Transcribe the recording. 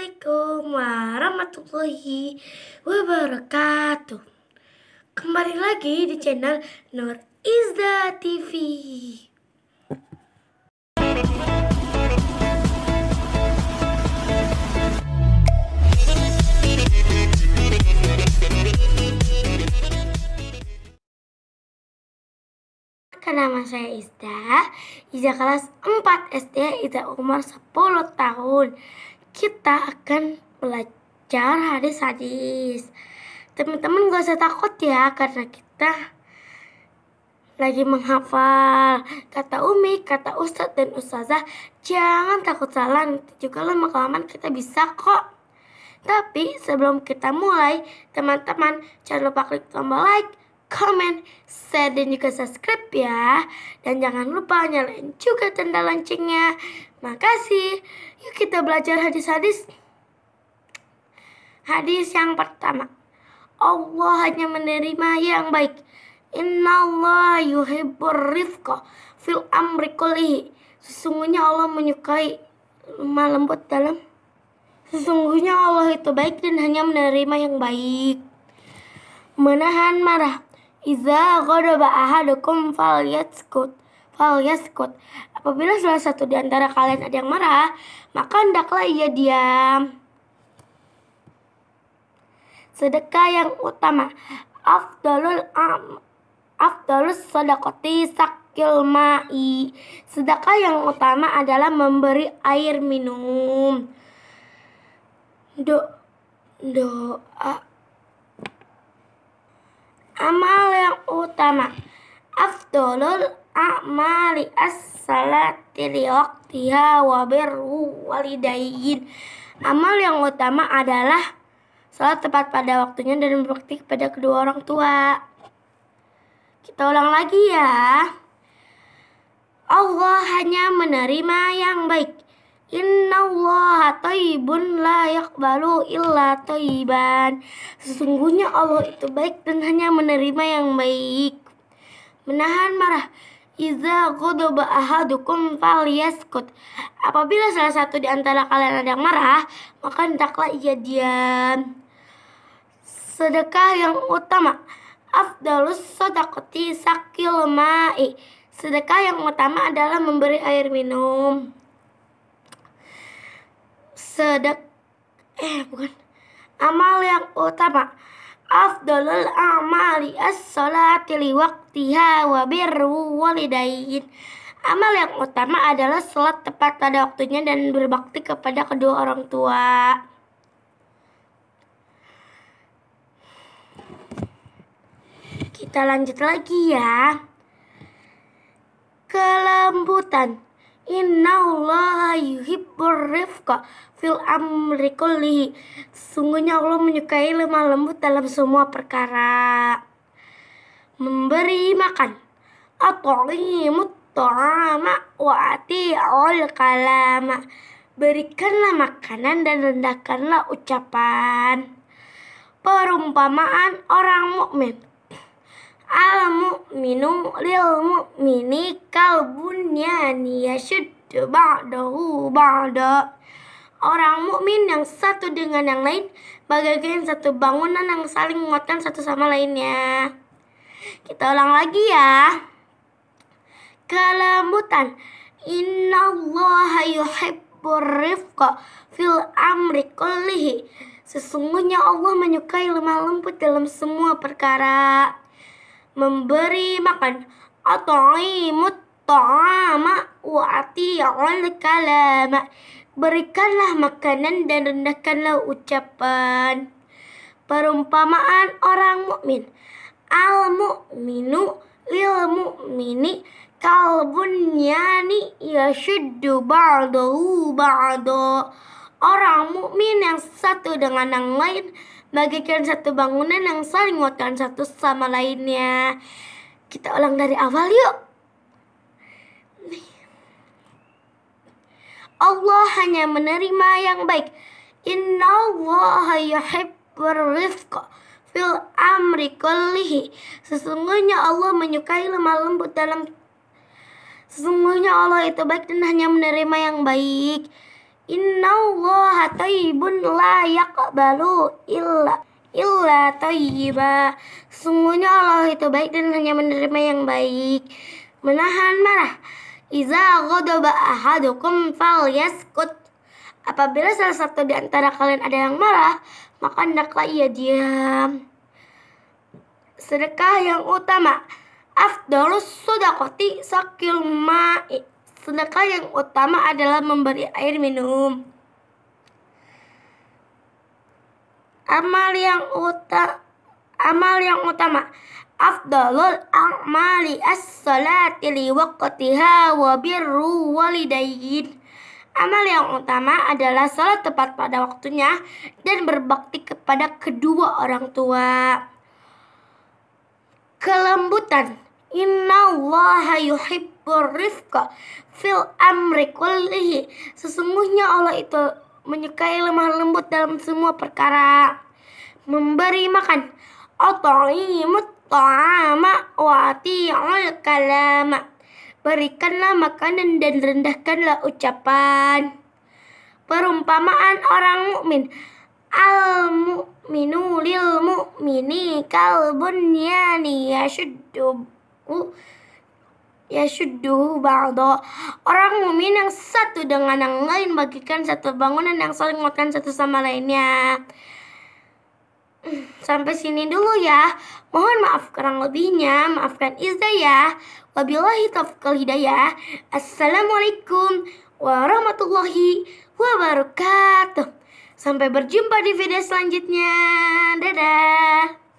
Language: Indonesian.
Assalamualaikum warahmatullahi wabarakatuh Kembali lagi di channel Nur Izda TV nama saya Izda, Izda kelas 4 SD, Izda umur 10 tahun kita akan belajar hadis-hadis. Teman-teman gak usah takut ya, karena kita lagi menghafal kata Umi, kata Ustadz dan Ustazah. Jangan takut salah, nanti juga lama kelamaan kita bisa kok. Tapi sebelum kita mulai, teman-teman jangan lupa klik tombol like, comment, share, dan juga subscribe ya. Dan jangan lupa nyalain juga tanda loncengnya. Makasih. Yuk kita belajar hadis-hadis. Hadis yang pertama. Allah hanya menerima yang baik. Inna Allah yuhibur rifqa fil amri kulihi. Sesungguhnya Allah menyukai lemah lembut dalam Sesungguhnya Allah itu baik dan hanya menerima yang baik. Menahan marah Iza ghadaba ahadukum falyaskut falyaskut. Apabila salah satu di antara kalian ada yang marah, maka hendaklah ia diam. Sedekah yang utama. Afdalul am afdalus sadaqati sakil ma'i. Sedekah yang utama adalah memberi air minum. Do doa amal yang utama afdolul amali as-salati waktiha wabiru walidayin amal yang utama adalah salat tepat pada waktunya dan berbakti kepada kedua orang tua kita ulang lagi ya Allah hanya menerima yang baik Allah taibun la yaqbalu illa taiban Sesungguhnya Allah itu baik dan hanya menerima yang baik. Menahan marah. Iza ghadaba ahadukum falyaskut. Apabila salah satu di antara kalian ada yang marah, maka hendaklah ia diam. Sedekah yang utama. Afdalus sodakoti sakil ma'i. Sedekah yang utama adalah memberi air minum sedek eh bukan amal yang utama afdalul amali as-salati liwaktiha wa birru walidain Amal yang utama adalah sholat tepat pada waktunya dan berbakti kepada kedua orang tua. Kita lanjut lagi ya. Kelembutan. Allah yuhibbur rifqa fil amri kullihi. Sungguhnya Allah menyukai lemah lembut dalam semua perkara. Memberi makan. At'imut ta'ama wa ati'ul kalama. Berikanlah makanan dan rendahkanlah ucapan. Perumpamaan orang mukmin al mu'minu lil mu'mini kal bunyani yashuddu ba'dahu ba'da Orang mukmin yang satu dengan yang lain bagaikan satu bangunan yang saling menguatkan satu sama lainnya. Kita ulang lagi ya. Kelembutan. Allah yuhibbur rifqa fil amri kullihi. Sesungguhnya Allah menyukai lemah lembut dalam semua perkara memberi makan at'imut ta'ama wa ati'ul kalama berikanlah makanan dan rendahkanlah ucapan perumpamaan orang mukmin al mukminu lil mukmini kalbun yani yashuddu ba'dahu ba'da orang mukmin yang satu dengan yang lain bagikan satu bangunan yang saling menguatkan satu sama lainnya kita ulang dari awal yuk Allah hanya menerima yang baik Inna Allah yuhibbur rizqa fil amri kullihi Sesungguhnya Allah menyukai lemah lembut dalam Sesungguhnya Allah itu baik dan hanya menerima yang baik Inna Allah tayyibun la yakbalu illa illa tayyiba. Sungguhnya Allah itu baik dan hanya menerima yang baik. Menahan marah. Iza fal ahadukum falyaskut. Apabila salah satu di antara kalian ada yang marah, maka hendaklah ia diam. Sedekah yang utama. Afdalus sodakoti sakil ma'i. Sedekah yang utama adalah memberi air minum. Amal yang utama amal yang utama afdalul a'mali as-salati li waqtiha wa birru walidayn. Amal yang utama adalah salat tepat pada waktunya dan berbakti kepada kedua orang tua. Kelembutan. Inna Allah yuhib Rifka fil amri kullihi. Sesungguhnya Allah itu menyukai lemah lembut dalam semua perkara. Memberi makan. Ata'imut ta'ama wa ti'ul kalama. Berikanlah makanan dan rendahkanlah ucapan. Perumpamaan orang mukmin al mu'minu lil mu'mini kalbun bunyani yashuddu Ya yashudduhu ba'do Orang mukmin yang satu dengan yang lain bagikan satu bangunan yang saling menguatkan satu sama lainnya. Sampai sini dulu ya. Mohon maaf kurang lebihnya. Maafkan Iza ya. Wabillahi taufiq hidayah. Assalamualaikum warahmatullahi wabarakatuh. Sampai berjumpa di video selanjutnya. Dadah.